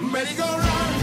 merry go run.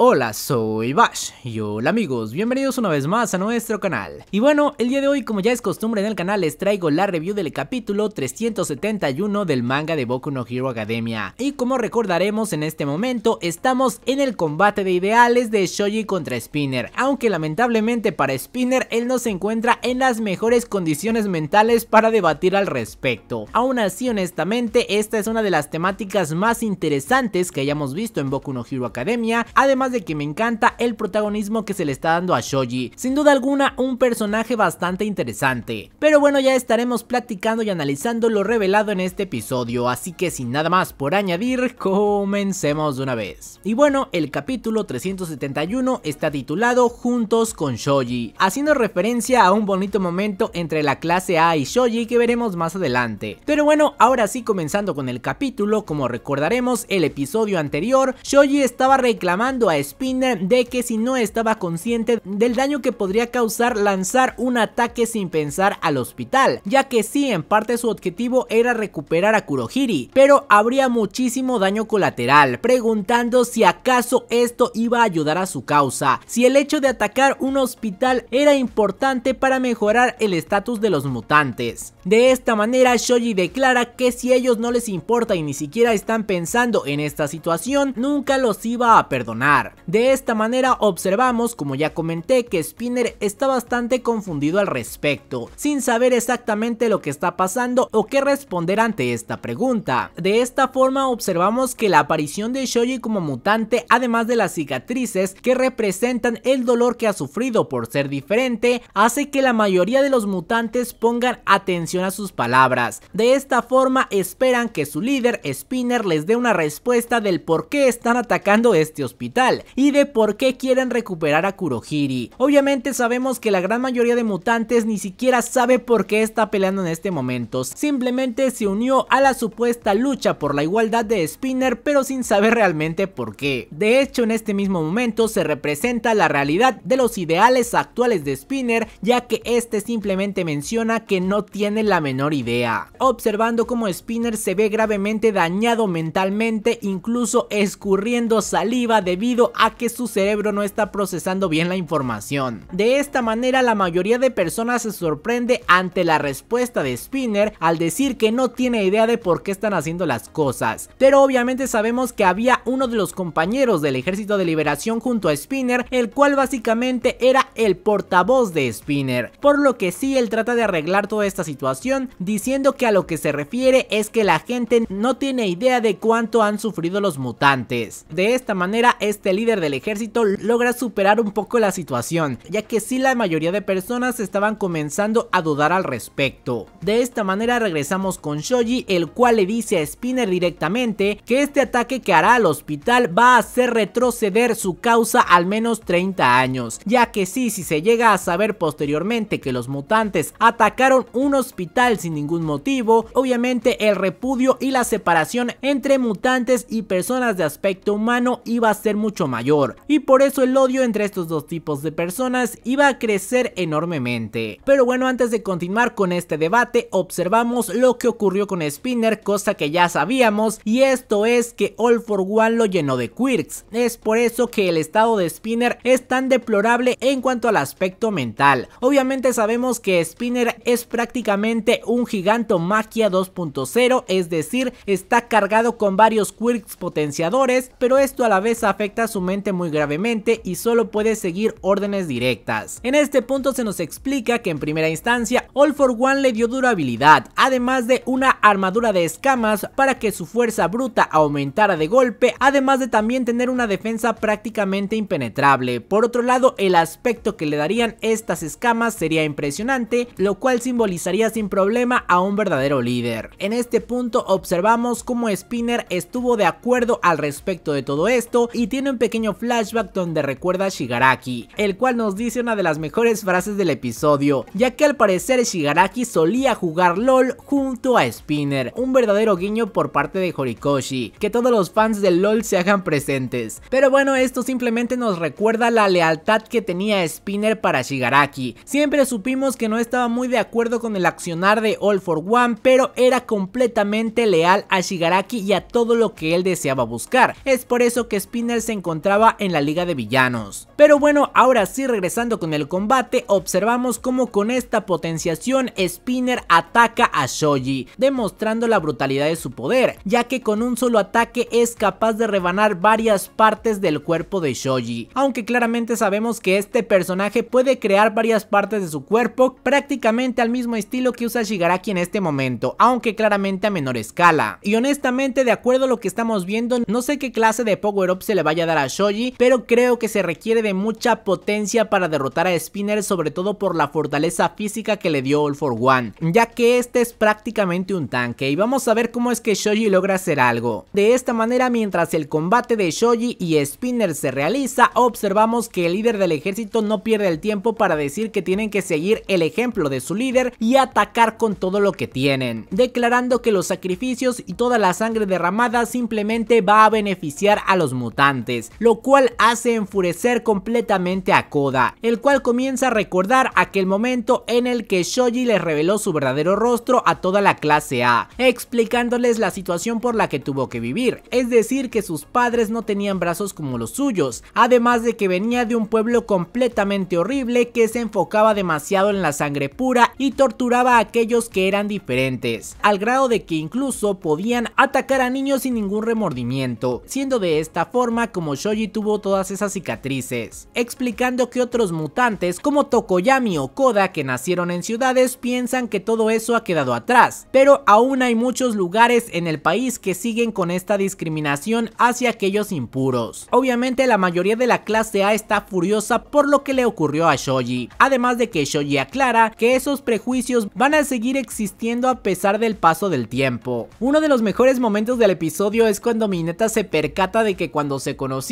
Hola, soy Bash y hola amigos, bienvenidos una vez más a nuestro canal. Y bueno, el día de hoy como ya es costumbre en el canal les traigo la review del capítulo 371 del manga de Boku no Hero Academia. Y como recordaremos en este momento estamos en el combate de ideales de Shoji contra Spinner, aunque lamentablemente para Spinner él no se encuentra en las mejores condiciones mentales para debatir al respecto. Aún así honestamente esta es una de las temáticas más interesantes que hayamos visto en Boku no Hero Academia, además de que me encanta el protagonismo que se le está dando a Shoji, sin duda alguna un personaje bastante interesante. Pero bueno, ya estaremos platicando y analizando lo revelado en este episodio, así que sin nada más por añadir, comencemos de una vez. Y bueno, el capítulo 371 está titulado Juntos con Shoji, haciendo referencia a un bonito momento entre la clase A y Shoji que veremos más adelante. Pero bueno, ahora sí comenzando con el capítulo, como recordaremos el episodio anterior, Shoji estaba reclamando a Spinner de que si no estaba consciente del daño que podría causar lanzar un ataque sin pensar al hospital, ya que sí en parte su objetivo era recuperar a Kurohiri, pero habría muchísimo daño colateral, preguntando si acaso esto iba a ayudar a su causa, si el hecho de atacar un hospital era importante para mejorar el estatus de los mutantes. De esta manera Shoji declara que si ellos no les importa y ni siquiera están pensando en esta situación, nunca los iba a perdonar. De esta manera observamos, como ya comenté, que Spinner está bastante confundido al respecto, sin saber exactamente lo que está pasando o qué responder ante esta pregunta. De esta forma observamos que la aparición de Shoji como mutante, además de las cicatrices que representan el dolor que ha sufrido por ser diferente, hace que la mayoría de los mutantes pongan atención a sus palabras. De esta forma esperan que su líder, Spinner, les dé una respuesta del por qué están atacando este hospital y de por qué quieren recuperar a Kurohiri. Obviamente sabemos que la gran mayoría de mutantes ni siquiera sabe por qué está peleando en este momento, simplemente se unió a la supuesta lucha por la igualdad de Spinner pero sin saber realmente por qué. De hecho en este mismo momento se representa la realidad de los ideales actuales de Spinner ya que este simplemente menciona que no tiene la menor idea. Observando cómo Spinner se ve gravemente dañado mentalmente incluso escurriendo saliva debido a que su cerebro no está procesando bien la información. De esta manera la mayoría de personas se sorprende ante la respuesta de Spinner al decir que no tiene idea de por qué están haciendo las cosas. Pero obviamente sabemos que había uno de los compañeros del Ejército de Liberación junto a Spinner, el cual básicamente era el portavoz de Spinner. Por lo que sí, él trata de arreglar toda esta situación diciendo que a lo que se refiere es que la gente no tiene idea de cuánto han sufrido los mutantes. De esta manera, este líder del ejército logra superar un poco la situación, ya que sí la mayoría de personas estaban comenzando a dudar al respecto. De esta manera regresamos con Shoji, el cual le dice a Spinner directamente que este ataque que hará al hospital va a hacer retroceder su causa al menos 30 años, ya que sí, si se llega a saber posteriormente que los mutantes atacaron un hospital sin ningún motivo, obviamente el repudio y la separación entre mutantes y personas de aspecto humano iba a ser mucho mayor y por eso el odio entre estos dos tipos de personas iba a crecer enormemente. Pero bueno, antes de continuar con este debate, observamos lo que ocurrió con Spinner, cosa que ya sabíamos, y esto es que All for One lo llenó de quirks. Es por eso que el estado de Spinner es tan deplorable en cuanto al aspecto mental. Obviamente sabemos que Spinner es prácticamente un gigante magia 2.0, es decir, está cargado con varios quirks potenciadores, pero esto a la vez afecta su mente muy gravemente y solo puede seguir órdenes directas. En este punto se nos explica que en primera instancia All for One le dio durabilidad, además de una armadura de escamas para que su fuerza bruta aumentara de golpe, además de también tener una defensa prácticamente impenetrable. Por otro lado, el aspecto que le darían estas escamas sería impresionante, lo cual simbolizaría sin problema a un verdadero líder. En este punto observamos cómo Spinner estuvo de acuerdo al respecto de todo esto y tiene un pequeño flashback donde recuerda a Shigaraki, el cual nos dice una de las mejores frases del episodio, ya que al parecer Shigaraki solía jugar LOL junto a Spinner, un verdadero guiño por parte de Horikoshi, que todos los fans de LOL se hagan presentes. Pero bueno, esto simplemente nos recuerda la lealtad que tenía Spinner para Shigaraki. Siempre supimos que no estaba muy de acuerdo con el accionar de All for One, pero era completamente leal a Shigaraki y a todo lo que él deseaba buscar. Es por eso que Spinner se encontró encontraba en la liga de villanos. Pero bueno, ahora sí regresando con el combate, observamos cómo con esta potenciación Spinner ataca a Shoji, demostrando la brutalidad de su poder, ya que con un solo ataque es capaz de rebanar varias partes del cuerpo de Shoji, aunque claramente sabemos que este personaje puede crear varias partes de su cuerpo prácticamente al mismo estilo que usa Shigaraki en este momento, aunque claramente a menor escala. Y honestamente de acuerdo a lo que estamos viendo, no sé qué clase de power up se le vaya a dar a Shoji, pero creo que se requiere de mucha potencia para derrotar a Spinner, sobre todo por la fortaleza física que le dio All for One, ya que este es prácticamente un tanque y vamos a ver cómo es que Shoji logra hacer algo. De esta manera, mientras el combate de Shoji y Spinner se realiza, observamos que el líder del ejército no pierde el tiempo para decir que tienen que seguir el ejemplo de su líder y atacar con todo lo que tienen, declarando que los sacrificios y toda la sangre derramada simplemente va a beneficiar a los mutantes lo cual hace enfurecer completamente a Koda, el cual comienza a recordar aquel momento en el que Shoji les reveló su verdadero rostro a toda la clase A, explicándoles la situación por la que tuvo que vivir, es decir que sus padres no tenían brazos como los suyos, además de que venía de un pueblo completamente horrible que se enfocaba demasiado en la sangre pura y torturaba a aquellos que eran diferentes, al grado de que incluso podían atacar a niños sin ningún remordimiento, siendo de esta forma como Shoji tuvo todas esas cicatrices, explicando que otros mutantes como Tokoyami o Koda que nacieron en ciudades piensan que todo eso ha quedado atrás, pero aún hay muchos lugares en el país que siguen con esta discriminación hacia aquellos impuros. Obviamente la mayoría de la clase A está furiosa por lo que le ocurrió a Shoji, además de que Shoji aclara que esos prejuicios van a seguir existiendo a pesar del paso del tiempo. Uno de los mejores momentos del episodio es cuando Mineta se percata de que cuando se conoce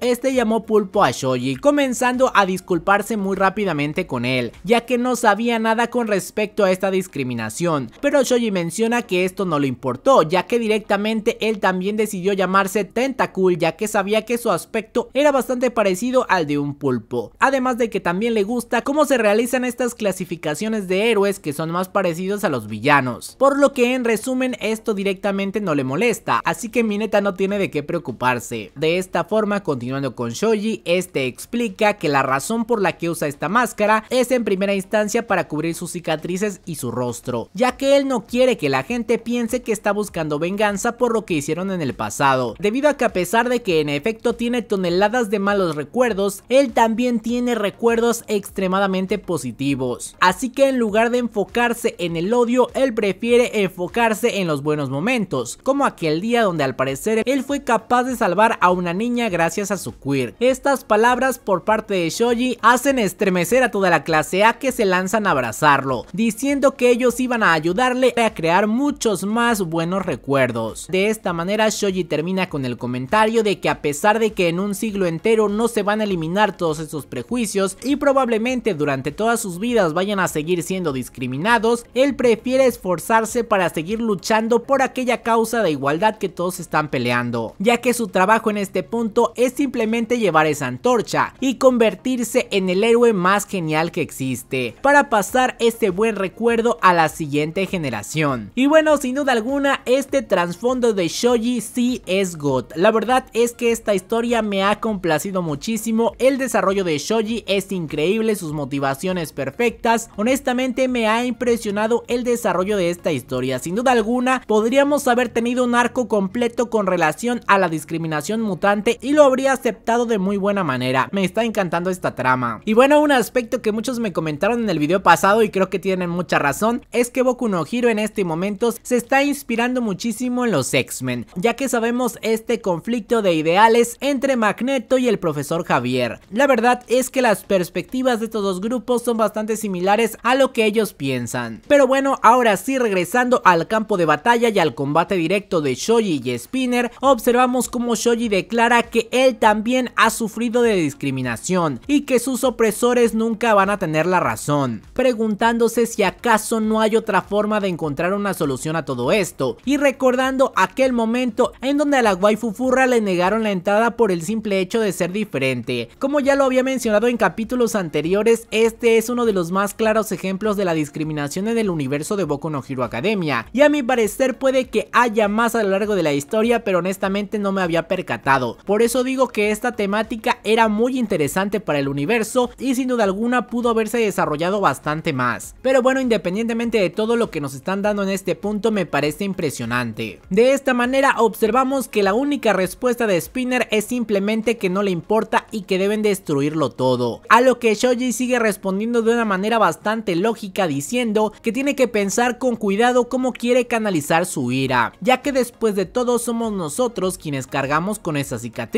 este llamó pulpo a Shoji, comenzando a disculparse muy rápidamente con él, ya que no sabía nada con respecto a esta discriminación, pero Shoji menciona que esto no le importó, ya que directamente él también decidió llamarse Tentacool, ya que sabía que su aspecto era bastante parecido al de un pulpo, además de que también le gusta cómo se realizan estas clasificaciones de héroes que son más parecidos a los villanos, por lo que en resumen esto directamente no le molesta, así que Mineta no tiene de qué preocuparse. De esta forma, continuando con Shoji, este explica que la razón por la que usa esta máscara es en primera instancia para cubrir sus cicatrices y su rostro, ya que él no quiere que la gente piense que está buscando venganza por lo que hicieron en el pasado, debido a que a pesar de que en efecto tiene toneladas de malos recuerdos, él también tiene recuerdos extremadamente positivos, así que en lugar de enfocarse en el odio, él prefiere enfocarse en los buenos momentos, como aquel día donde al parecer él fue capaz de salvar a una niña gracias a su queer. Estas palabras por parte de Shoji hacen estremecer a toda la clase A que se lanzan a abrazarlo, diciendo que ellos iban a ayudarle a crear muchos más buenos recuerdos. De esta manera Shoji termina con el comentario de que a pesar de que en un siglo entero no se van a eliminar todos esos prejuicios y probablemente durante todas sus vidas vayan a seguir siendo discriminados, él prefiere esforzarse para seguir luchando por aquella causa de igualdad que todos están peleando, ya que su trabajo en este punto es simplemente llevar esa antorcha y convertirse en el héroe más genial que existe, para pasar este buen recuerdo a la siguiente generación. Y bueno, sin duda alguna, este trasfondo de Shoji sí es God. La verdad es que esta historia me ha complacido muchísimo, el desarrollo de Shoji es increíble, sus motivaciones perfectas, honestamente me ha impresionado el desarrollo de esta historia, sin duda alguna podríamos haber tenido un arco completo con relación a la discriminación mutante y lo habría aceptado de muy buena manera. Me está encantando esta trama. Y bueno, un aspecto que muchos me comentaron en el video pasado y creo que tienen mucha razón es que Boku no Hiro en este momento se está inspirando muchísimo en los X-Men, ya que sabemos este conflicto de ideales entre Magneto y el profesor Javier. La verdad es que las perspectivas de estos dos grupos son bastante similares a lo que ellos piensan. Pero bueno, ahora sí regresando al campo de batalla y al combate directo de Shoji y Spinner, observamos cómo Shoji declara que él también ha sufrido de discriminación y que sus opresores nunca van a tener la razón, preguntándose si acaso no hay otra forma de encontrar una solución a todo esto y recordando aquel momento en donde a la waifu le negaron la entrada por el simple hecho de ser diferente. Como ya lo había mencionado en capítulos anteriores, este es uno de los más claros ejemplos de la discriminación en el universo de Boku no Hero Academia y a mi parecer puede que haya más a lo largo de la historia pero honestamente no me había percatado. Por eso digo que esta temática era muy interesante para el universo y sin duda alguna pudo haberse desarrollado bastante más. Pero bueno, independientemente de todo lo que nos están dando en este punto me parece impresionante. De esta manera observamos que la única respuesta de Spinner es simplemente que no le importa y que deben destruirlo todo. A lo que Shoji sigue respondiendo de una manera bastante lógica diciendo que tiene que pensar con cuidado cómo quiere canalizar su ira, ya que después de todo somos nosotros quienes cargamos con esa cicatriz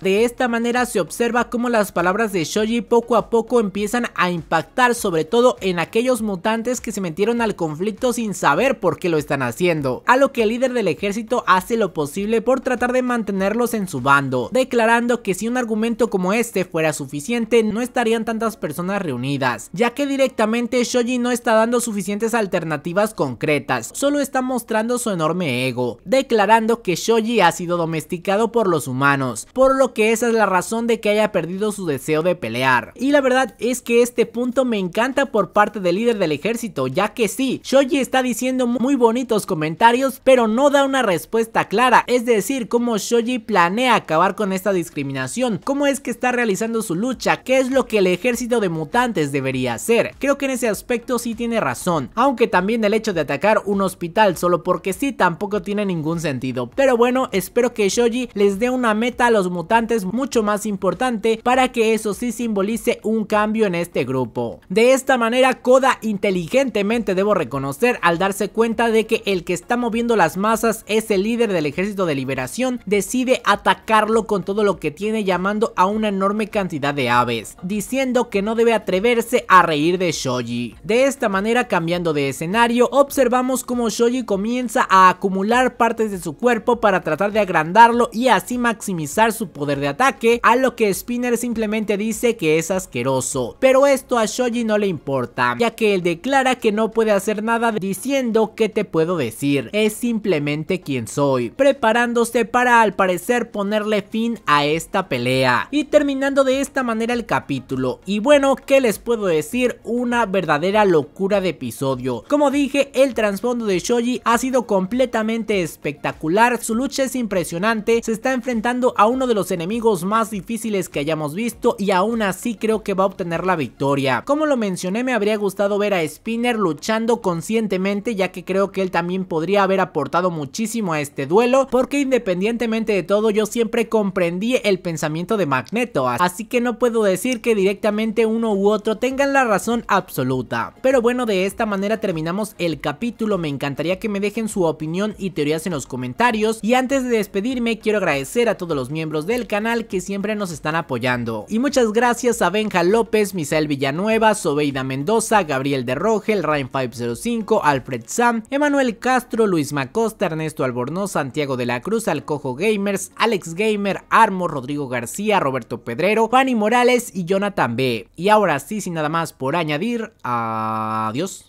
de esta manera se observa cómo las palabras de Shoji poco a poco empiezan a impactar sobre todo en aquellos mutantes que se metieron al conflicto sin saber por qué lo están haciendo, a lo que el líder del ejército hace lo posible por tratar de mantenerlos en su bando, declarando que si un argumento como este fuera suficiente no estarían tantas personas reunidas, ya que directamente Shoji no está dando suficientes alternativas concretas, solo está mostrando su enorme ego, declarando que Shoji ha sido domesticado por los humanos, por lo que esa es la razón de que haya perdido su deseo de pelear. Y la verdad es que este punto me encanta por parte del líder del ejército, ya que sí, Shoji está diciendo muy bonitos comentarios, pero no da una respuesta clara, es decir, cómo Shoji planea acabar con esta discriminación, cómo es que está realizando su lucha, qué es lo que el ejército de mutantes debería hacer. Creo que en ese aspecto sí tiene razón, aunque también el hecho de atacar un hospital solo porque sí tampoco tiene ningún sentido. Pero bueno, espero que Shoji les dé una meta a los mutantes mucho más importante para que eso sí simbolice un cambio en este grupo. De esta manera Koda inteligentemente debo reconocer al darse cuenta de que el que está moviendo las masas es el líder del ejército de liberación decide atacarlo con todo lo que tiene llamando a una enorme cantidad de aves, diciendo que no debe atreverse a reír de Shoji. De esta manera cambiando de escenario observamos como Shoji comienza a acumular partes de su cuerpo para tratar de agrandarlo y así maximizar su poder de ataque, a lo que Spinner simplemente dice que es asqueroso. Pero esto a Shoji no le importa, ya que él declara que no puede hacer nada diciendo que te puedo decir, es simplemente quien soy, preparándose para al parecer ponerle fin a esta pelea. Y terminando de esta manera el capítulo, y bueno, ¿qué les puedo decir? Una verdadera locura de episodio. Como dije, el trasfondo de Shoji ha sido completamente espectacular, su lucha es impresionante, se está enfrentando a uno de los enemigos más difíciles que hayamos visto y aún así creo que va a obtener la victoria. Como lo mencioné me habría gustado ver a Spinner luchando conscientemente ya que creo que él también podría haber aportado muchísimo a este duelo porque independientemente de todo yo siempre comprendí el pensamiento de Magneto así que no puedo decir que directamente uno u otro tengan la razón absoluta. Pero bueno de esta manera terminamos el capítulo me encantaría que me dejen su opinión y teorías en los comentarios y antes de despedirme quiero agradecer a todos los miembros del canal que siempre nos están apoyando. Y muchas gracias a Benja López, Misael Villanueva, Sobeida Mendoza, Gabriel de Rogel, Ryan 505, Alfred Sam, Emanuel Castro, Luis Macosta, Ernesto Albornoz, Santiago de la Cruz, Alcojo Gamers, Alex Gamer, Armo, Rodrigo García, Roberto Pedrero, Fanny Morales y Jonathan B. Y ahora sí, sin nada más por añadir, adiós.